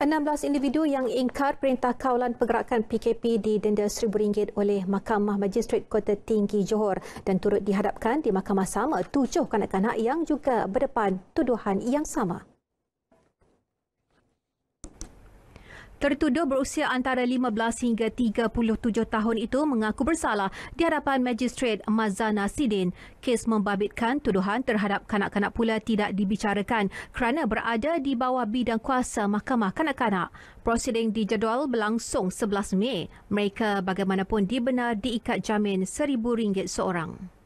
16 individu yang ingkar perintah kawalan pergerakan PKP di denda RM1,000 oleh Mahkamah Magistrate Kota Tinggi Johor dan turut dihadapkan di Mahkamah Sama tujuh kanak-kanak yang juga berdepan tuduhan yang sama. Tertuduh berusia antara 15 hingga 37 tahun itu mengaku bersalah di hadapan Magistrat Mazana Sidin. Kes membabitkan tuduhan terhadap kanak-kanak pula tidak dibicarakan kerana berada di bawah bidang kuasa Mahkamah Kanak-kanak. Prosiding dijadual berlangsung 11 Mei. Mereka bagaimanapun dibenar diikat jamin RM1,000 seorang.